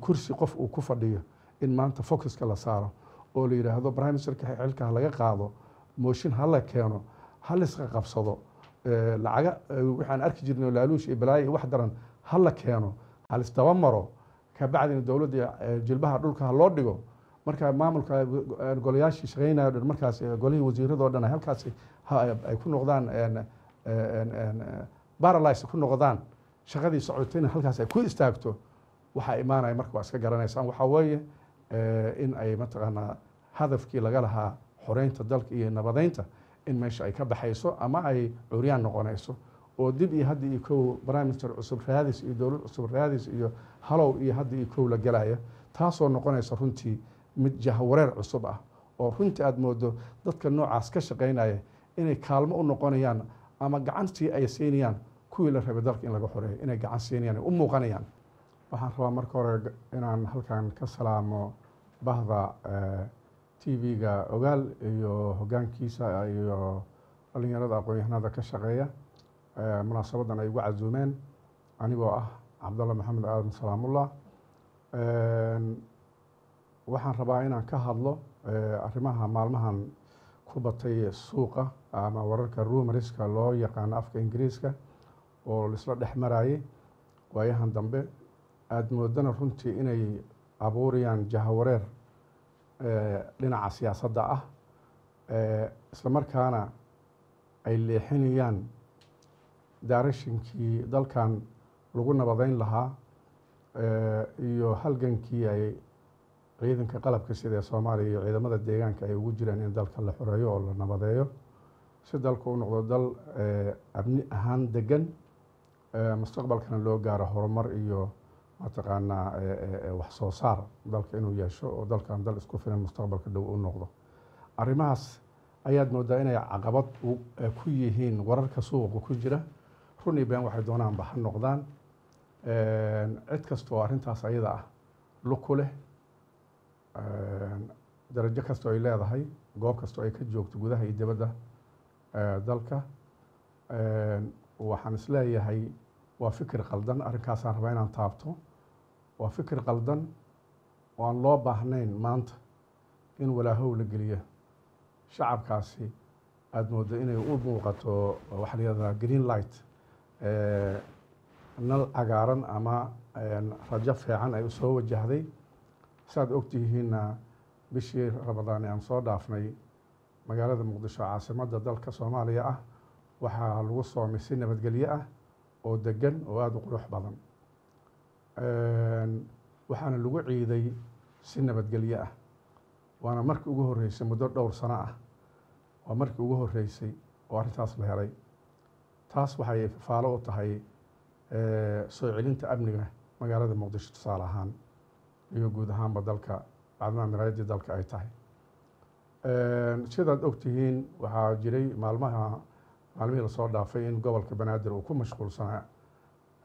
kursi qof uu ku fadhiyo in maanta focuska la saaro oo la yidhaahdo prime ministerka xilka ha laga qaado mooshin ha la keeno ha laisqa qabsado lacaga waxaan arki jirnay laaluush iyo balaayo iyo wax daran ha la keeno ha laisdaba maro kabacdina dowladda jilbaha dhulka ha loo dhigo marka maamulka golayaashii shaqeynaya dhan markaas golihii wasiiradoo dhan halkaasi ay ku noqdaan paralyse ku noqdaan shaqadii socotayna halkaas ay ku istaagto waxaa imaanaya marka waa iska garanaysaan waxaa weeye eh, in ay mataqaanaa hadafkii laga lahaa xoreynta dalka iyo nabadeynta in meesha ay ka baxayso ama ay curyaan noqonayso oo dib iyo hadda iyo kow barnaamijtar cusub raadis iyo dowlad cusub raadis iyo halow iyo hadda iyo kow la gelaya taasoo noqonaysa runtii mid jahwareer cusub ah oo runtii aada moodo dadka noocaas ka shaqaynaya inay kaalmo u noqonayaan ama gacantii ay siinayaan kuwii la rabay dalka in laga xoreeyo inay gacan siinayaan ay u muuqanayaan waxaan rabaa marka hore inaan halkan ka salaamo bahda eh, t v-ga ogaal iyo hogaankiisa iyo dhallinyarada aqoon-yahanada ka shaqeeya eh, munaasabadan ay ugu cazuumeen anigoo ah cabdalla maxamed aadan salaamullah eh, waxaan rabaa inaan ka hadlo arrimaha maalmahan ku batay suuqa ama wararka ruumariska loo yaqaano afka ingiriiska oo laisla dhex marayay waayahan dambe aada moodana runtii inay abuurayaan jahawareer dhinaca siyaasadda ah islamarkaana ay leexinayaan daarashinkii dalkan lagu nabadayn lahaa iyo halgankii ay ciidanka qalabka sida soomaaliya iyo ciidamada deegaanka ay ugu jiraan in dalka la xoreeyo oo la nabadeeyo si dalku u noqdo dal amni ahaan degan mustaqbalkana loo gaaro horumar iyo mataqaanaa eh, eh, eh, wax soo saar dalka inuu yeesho oo dalkan dal isku filan mustaqbalka dhow u noqdo arrimahaas ayaad moodaa inay caqabad ku yihiin wararka suuqa ku jira runii been waxay doonaanba ha noqdaan cid kasta oo arrintaas ayada ah luku leh darajo kastoo ay leedahay goob kastoo ay ka joogto gudaha iyo dibadda dalka waxaan isleeyahay waa fikir qaldan arrinkaasaan rabaa inaan taabto waa fikir qaldan oo aan loo baahnayn maanta in walaahow la geliyo shacabkaasi aada mooddo inay u muuqato waxaa la yihahdaa green light nal cagaaran ama rajo fiican ay soo wajahday saaad ogtihiinna bishii ramadaan aan soo dhaafnay magaalada muqdisho caasimadda dalka soomaaliya ah waxaa lagu soomay si nabadgelye ah oo degan oo aada u qurux badan Ehm, waxaana lagu ciiday si nabadgelyo ah waana markii ugu horreysay muddo dhowr sano ah waa markii ugu horreysay oo arrintaas la helay taas waxay faalo u tahay eh, soo celinta amniga magaalada muqdisho tusaale ahaan iyo guud ahaanba dalka bacdama miraayaddii dalka ay tahay ehm, sidaad ogtihiin waxaa jiray maalmaha maalmihii lasoo dhaafay in gobolka banaadir uu ku mashquulsanaa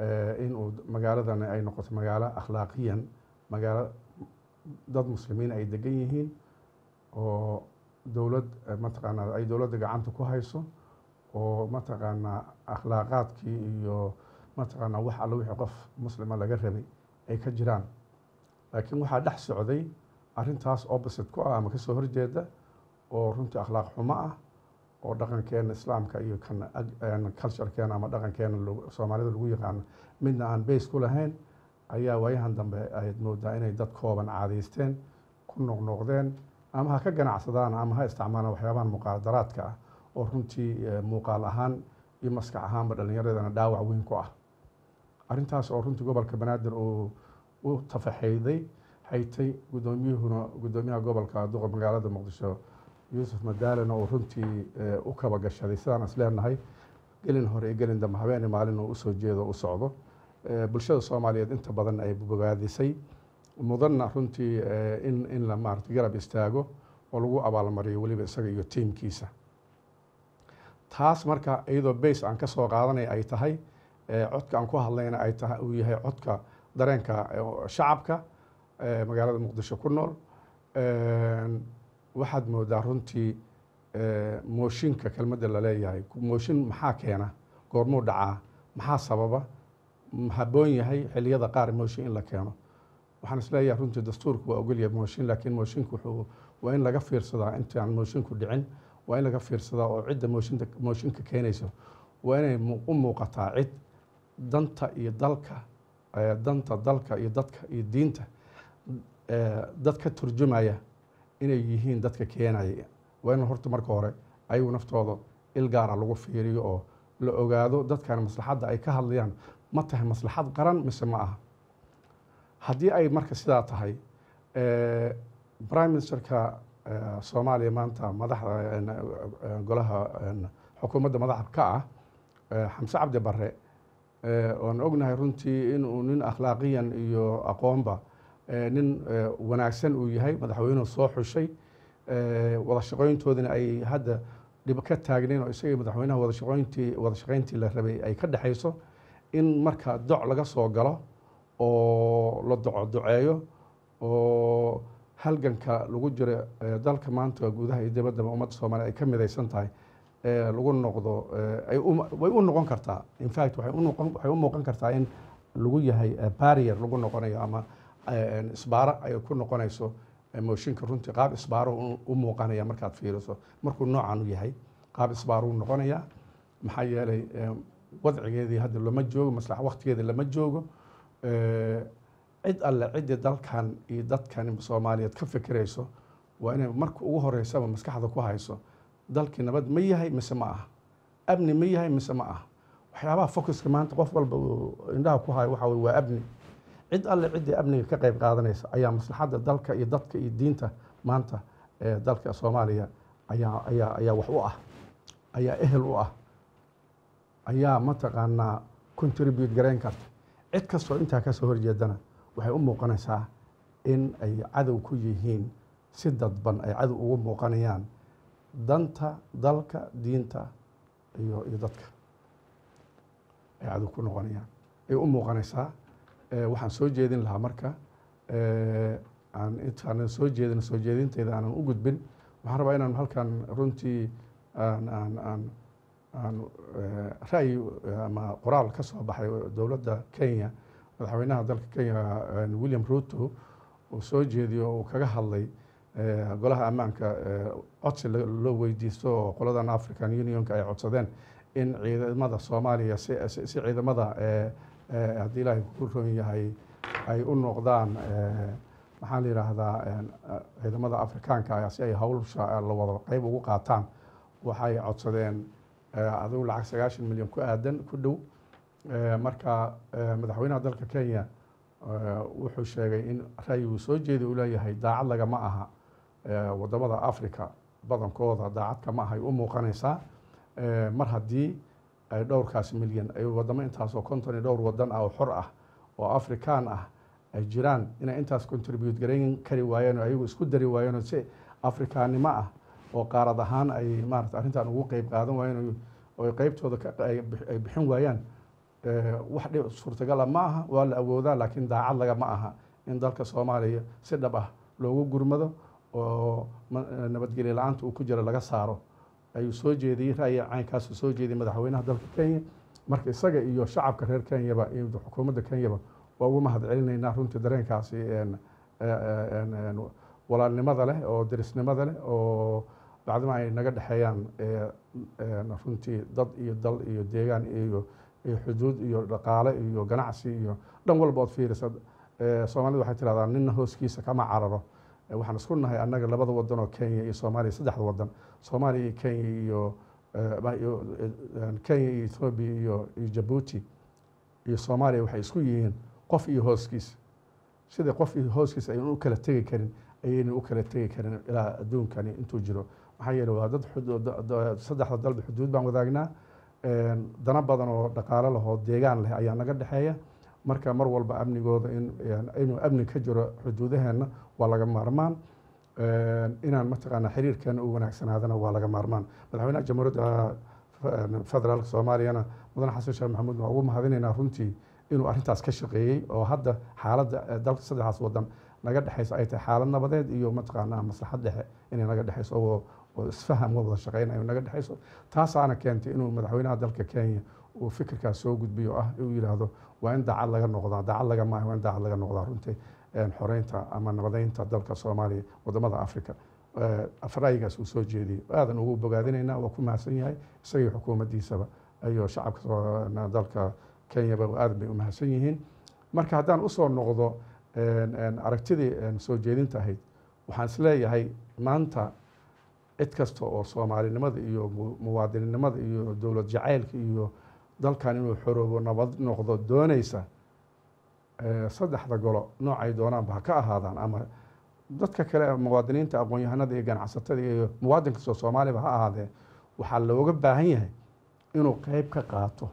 Eh, inuu magaaladani ay noqoto magaalo akhlaaqiyan magaalo dad muslimiin ay degan yihiin oo dowlad eh, mataqaanaa ay dowladda gacanta ku hayso oo mataqaanaa akhlaaqaadkii iyo mataqaanaa wax alla wixii qof muslima laga rabay ay ka jiraan laakiin waxaa dhex socday arrintaas opposite ku ah ama kasoo horjeeda oo runtii akhlaaq xumo ah oo dhaqankeena islaamka iyo culturekeena ama dhaqankeena soomaalida lagu yaqaano midna aan base ku lahayn ayaa waayahan dambe ayd moodaa inay dad kooban caadaysteen ku noqnoqdeen ama ha ka ganacsadaan ama ha isticmaalaan waxyaabahan muqaadaraadka ah oo runtii muuqaal ahaan iyo maskax ahaanba dhallinyaradana dhaawac weyn ku ah arrintaas oo runtii gobolka banaadir uu u tafaxeyday haytay gudoomiyuhuna guddoomiyaha gobolka duqa magaalada muqdisho yuusuf madaalana oo runtii eh, u kaba gashaday sidaan isleenahay gelin hore iyo gelin dambe habeen maalin oo usoo jeedo u socdo eh, bulshada soomaaliyeed inta badan ay bogaadisay mudanna runtii eh, in la maarata garab istaago oo lagu abaalmariyo weliba isaga iyo tiimkiisa taas marka iyadoo base aan kasoo qaadanay ay tahay codka aan ku hadlayna ay tahay uu yahay codka dareenka shacabka magaalada muqdisho ku nool ehm, waxaad moodaa runtii eh, mooshinka kelmadda laleeyahay mooshin maxaa keena goormuu dhacaa maxaa sababa haboon yahay xiliyada qaar mooshin in la keeno waxaan isleeyahay runtii dastuurku waa ogolyahay mooshin laakiin mooshinku wuxuu waa in laga fiirsadaa intaan mooshinku dhicin waa in laga fiirsadaa oo cidda mooshinta mooshinka keenayso waa inay u muuqataa cid danta iyo dalka eh, danta dalka iyo dadka iyo diinta eh, dad ka turjumaya inay yihiin dadka keenaya waa in horta marka hore ayagu naftooda ilgaara lagu fiiriyo oo la ogaado dadkan maslaxadda ay ka hadlayaan ma tahay maslaxad qaran mise ma aha haddii ay marka sidaa tahay eh, prime ministerka eh, soomaaliya maanta madaxda eh, golaha xukuumadda madaxa ka ah xamse cabdi bare oon ognahay runtii inuu nin akhlaaqiyan iyo aqoonba Eh, nin eh, wanaagsan uu yahay madaxweynuhu soo xushay eh, wada ay hadda dhib ka taagneen oo isagii madaxweynaha wadashaqoyntii wada la rabay ay ka dhexayso in marka doc laga soo galo oo la doco duceeyo oo halganka lagu jiro dalka maanta gudaha iyo dibaddaba ummadda soomaaliya ay ka midaysan tahay lagu noqdo way u noqon kartaa infact waxay u muuqan kartaa in lagu yahay barrier lagu noqonayo ama isbaaro ay ku noqonayso mooshinka runtii qaab isbaaro u muuqanaya markaad fiiriso markuu noocan u yahay qaab isbaaruu noqonayaa maxaa yeelay wadcigeedii hadda lama joogo maslaxa waktigeeda lama joogo cid alle ciddii dalkan iyo dadkan soomaaliyeed ka fikirayso waa inay marka ugu horeysaba maskaxda ku hayso dalkii nabad ma yahay mise ma aha amni ma yahay mise ma aha waxyaabaha focuska maanta qof walba indhaha ku hayo waxa wey waa abni cid alle ciddii amniga ka qayb qaadanaysa ayaa maslaxadda dalka iyo dadka iyo diinta maanta ee dalka soomaaliya ayaa ayaa ayaa wax u ah ayaa ehel u ah ayaa mataqaanaa contribute garayn karta cid kastoo intaa ka soo horjeedana waxay u muuqanaysaa in ay cadow ku yihiin si dadban ay cadow ugu muuqanayaan danta dalka diinta iyo iyo dadka ay cadow ku noqonayaan ay u muuqanaysaa Eh, waxaan soo jeedin lahaa marka eh, aan intaanan soo jeedin soo jeedinteyda aanan u gudbin waxaan rabaa inaan halkan runtii aan eh, ra'yi ama qoraal ka soo baxay dowladda kenya madaxweynaha dalka kenya william ruto uu soo jeediyo uu kaga hadlay golaha ammaanka codsi loo weydiisto oo qoladan african unionka ay codsadeen in ciidamada soomaaliya si ciidamada Eh, haddii ilaahay ku ron yahay ay u noqdaan eh, maxaa la yidhaahdaa eh, ciidamada afrikaanka si ay hawlsha la wada qeyb ugu qaataan waxay codsadeen adigu lacag sagaashan milyan ku aadan ku dhow marka madaxweynaha dalka kenya wuxuu sheegay in uu soo jeeda uu leeyahay daacad lagama aha wadamada africa badankooda daacad kama ahay u muuqanaysaa mar haddii ay dhowrkaas milyan ay wadamo intaasoo konton iyo dhowr wadan ah oo xor ah oo afrikaan ah ay jiraan inay intaas contribute garayn kari waayeen oo ayagu isku dari waayeenoo si afrikaanimo ah oo qaarad ahaan ay maarata arrintan ugu qeyb qaadan waayeen oo qeybtooda ay bixin waayaan wax suurtagala ma aha waa la awoodaa laakiin daacad laga ma aha in dalka soomaaliya si dhab ah loogu gurmado oo nabadgelyo la-aanta uu ku jiro laga saaro ayuu soo jeediyey ra'yi caynkaasuu soo jeediyey madaxweynaha dalka kenya marka isaga iyo shacabka reer kenyaba iyo xukuumadda kenyaba waa ugu mahad celinaynaa runtii dareenkaasi walaalnimada leh oo derisnimada leh oo bacdima ay naga dhexeeyaan runtii dad iyo dal iyo deegaan iyo xuduud iyo dhaqaale iyo ganacsi iyo dhan walba ood fiirisa soomaalida waxay tirahdaa nina hooskiisa kama cararo waxaan isku nahay annaga labada wadan oo kenya iyo soomaaliya saddexda wadan soomaaliya iyo kenya iyo kenya iyo ethoobiya iyo iyo jabuuti iyo soomaaliya waxay isku yihiin qof iyo hooskiisa sida qof iyo hooskiisa aynu u kala tegi karin ayayna u kala tegi karin ilaa adduunkani intuu jiro maxaa yeele waa dad saddexda dalba xuduud baan wadaagnaa dana badan oo dhaqaalo leh oo deegaan leh ayaa naga dhexeeya marka mar walba amnigooda in inuu amni ka jiro xuduudaheenna waa laga maarmaan ehm, inaan mataqaanaa xiriirkeena u wanaagsanaadana waa laga maarmaan madaxweynaha jamhuuradda ehm, federaalka soomaaliyana mudane xasan sheekh maxamuud waa ugu mahadinaynaa runtii inuu arrintaas ka shaqeeyey oo hadda xaaladda dalka saddexdaas wadan naga dhexayso ay tahay xaalad nabadeed iyo mataqaanaa maslaxad dhexe inay naga dhexayso oo isfaham wada shaqeyn naga dhexayso taasaana keentay inuu madaxweynaha dalka kenya uu fikirkaas soo gudbiyo ah uu yidhaahdo waa in daacad laga noqdaa daacad laga maayo waa in daacad laga noqdaa runtii xoreynta ama nabadeynta dalka soomaaliya wadamada africa eh, ra'yigaas uu soo jeediyey aadan ugu bogaadinaynaa waa ku mahadsan yahay isagii xukuumadiisaba ayuu shacabka dalka kenyaba aadan bay u mahadsan yihiin marka haddaan usoo noqdo aragtidii soo jeedinta ahayd waxaan isleeyahay maanta cid kasta oo soomaalinimada iyo muwaadininimada iyo dowlad jacaylka iyo dalkan inuu xoroobo nabad noqdo doonaysa saddexda golo nooc ay doonaanba ha ka ahaadaan ama dadka kale muwaadiniinta aqoon-yahanada iyo ganacsatada iyo muwaadin kastoo soomaaliba ha ahaadee waxaa looga baahan yahay inuu qeyb ka qaato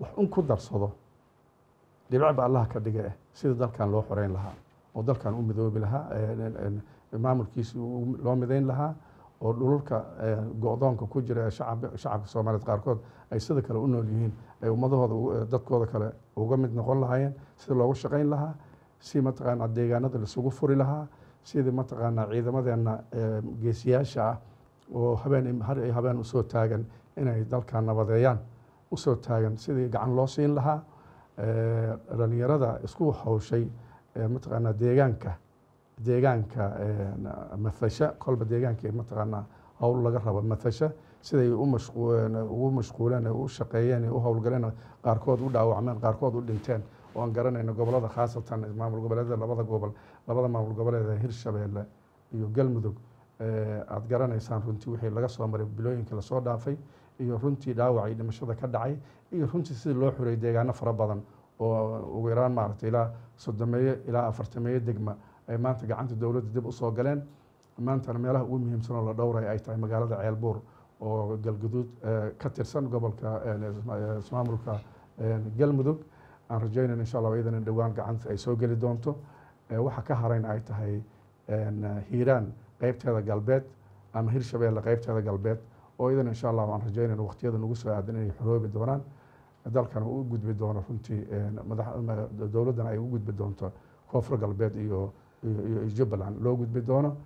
wax un ku darsado dhibicba allaha ka dhiga eh sida dalkan loo xoreyn lahaa oo dalkan u midoobi lahaa maamulkiisi loo midayn lahaa oo dhululka eh, go-doonka ku jira ee shacabka soomaaliyeed qaarkood ay sida kale u nool yihiin ay ummadahooda eh, dadkooda kale uga mid noqon lahaayeen sida loogu shaqayn lahaa si mataqaanaa deegaanada laisugu furi lahaa sidii mataqaanaa ciidamadeena eh, geesiyaasha ah oo habeen har iyo habeen usoo taagan inay dalka nabadeeyaan usoo taagan sidii gacan loo siin lahaa dhallinyarada isku hawshay mataqaanaa deegaanka deegaanka mafasha kolba deegaanka mataqaanaa howl laga rabo mafasha siday ugu mashquuleen u shaqeeyeen u howlgaleen qaarkood u dhaawacmeen qaarkood u dhinteen oo aan garanayno gobolada khaasatan maamul goboleeda labada gobol labada maamul goboleed hirshabeelle iyo galmudug aad garanaysaan runtii wixii laga soo maray bilooyinka lasoo dhaafay iyo runtii dhaawacay dhimashada ka dhacay iyo runtii sidii loo xuray deegaano fara badan oo ugu yaraan maaragtay ilaa soddomeeyo ilaa afartameeyo degma ay maanta gacanta dowladda dib usoo galeen maantana meelaha ugu muhiimsan oo la dhowray ay tahay magaalada ceelbuur oo galguduud eh, ka tirsan gobolka eh, ismaamulka eh, galmudug aan rajaynan insha allah iyadan dhowaan gacanta ay soo geli doonto waxa ka harayna ay tahay hiiraan qeybteeda galbeed ama hirshabeelle qeybteeda galbeed oo iyadan insha allah aan rajaynan waqtiyada nagu soo aadan inay xoroobi doonaan dalkana u gudbi doono runtii dowladdana ay u gudbi doonto koonfur galbeed iyo iyo jubbaland loo gudbi doono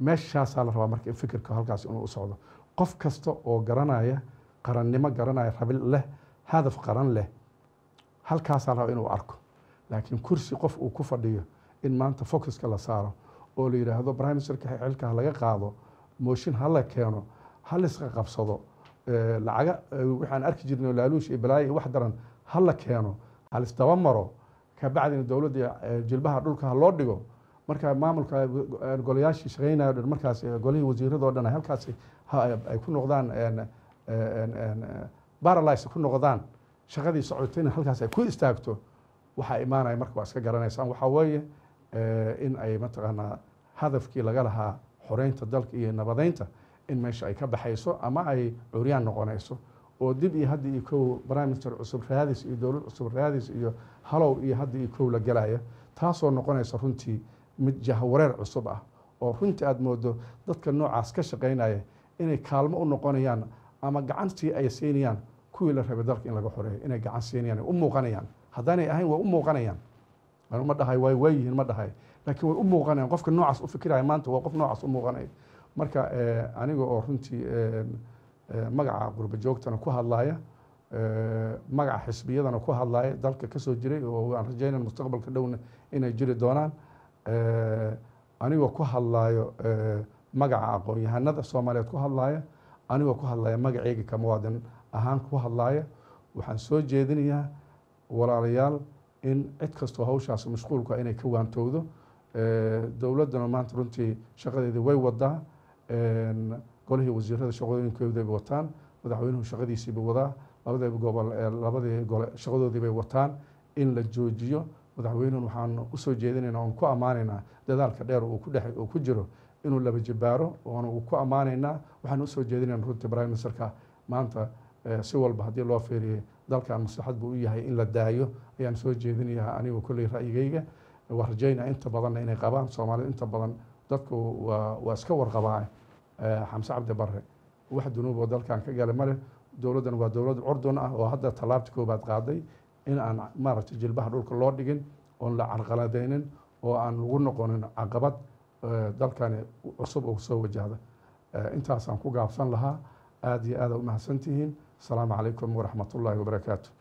meeshaasaa la rabaa marka in fikirka halkaas inuu u qof kasta oo garanaya qarannimo garanaya rabi leh hadaf qaran leh halkaasaa la rabaa inuu arko laakiin kursi qof uu ku fadhiyo in maanta focuska la saaro oo la yidhaahdo prime ministerka xilka ha laga qaado mooshin ha la keeno ha laiska qabsado lacaga waxaan arki jirnay laaluush iyo balaayo wax daran ha keeno ha laisdaba maro kabacdina dowladda jilbaha dhulka ha loo dhigo marka maamulka golayaashii shaqeynaya dhan markaas golihii wasiirado dhan halkaas ay ku noqdaan baralise ku noqdaan shaqadii socotayna halkaas ay ku istaagto waxaa imaanaya marka waa iska garanaysaan waxaa weeye in ay mataqaanaa hadafkii laga lahaa xoreynta dalka iyo nabadeynta in meesha ay ka baxayso ama ay curyaan noqonayso oo dib iyo hadda iyo kow barnaamijtar cusub raadis iyo dowlad cusub raadis iyo halow iyo hadda iyo kow la gelaya taasoo noqonaysa runtii mid jahwareer cusub ah oo runtii aada moodo dadka noocaas ka shaqaynaya inay kaalmo u noqonayaan ama gacantii ay siinayaan kuwii la rabay dalka in laga xoreeyo inay gacan siinayaan u muuqanayaan haddaanay ahayn way u muuqanayaan ma dhahay way waayihiin ma dhahay laakiin way u muuqanayaan qofka noocaas u fikiraya maanta waa qof noocaas u muuqanaya marka eh, aniga oo runtii eh, eh, magaca qurba ku hadlaaya magaca xisbiyadana ku hadlaaya dalka kasoo jiray oo aan rajaynan mustaqbalka dhowna inay jiri doonaan Eh, anigoo ku hadlaayo eh, magaca aqoon-yahanada soomaaliyeed ku hadlaaya anigoo ku hadlaya magaceyga ka muwaadin ahaan ku hadlaaya waxaan soo jeedinayaa walaalayaal in cid kastoo hawshaas mashquulka inay ka waantowdo eh, dowladduna maanta runtii shaqadeedii way wadaa golihii wasiirada shaqooyinkoodaybay wataan madaxweynuhu shaqadiisiibay wadaa labadii gobol labadii gole shaqadoodiibay wataan in la joojiyo madaxweynuhun waxaan usoo jeedinayna oon ku ammaanaynaa dadaalka dheer uu ku jiro inuu labajibaaro jibaaro oona uu ku ammaanaynaa waxaan usoo jeedinayna runtii prime ministerka maanta eh, si walba haddii loo fiiriyay dalkan maslaxad buu u yahay in la daayo ayaan soo jeedinayaa anigu kolley ra'yigayga waa rajaynaa inta badanna inay qabaan soomaalida inta badan dadku waa waa iska warqabaa eh, xamse cabdi barre wax dunuub oo dalkan ka gala male leh dowladdan waa dowlad curdun ah oo hadda tallaabta koobaad qaaday in aan maaragtay jilbaha dhulka loo dhigin oon la carqaladaynin oo aan lagu noqonin caqabad eh, dalkani cusub ugu soo wajahda eh, intaasaan ku gaabsan lahaa aada iyo aada umahadsantihiin asalaamu calaykum waraxmatullaahi wabarakaatu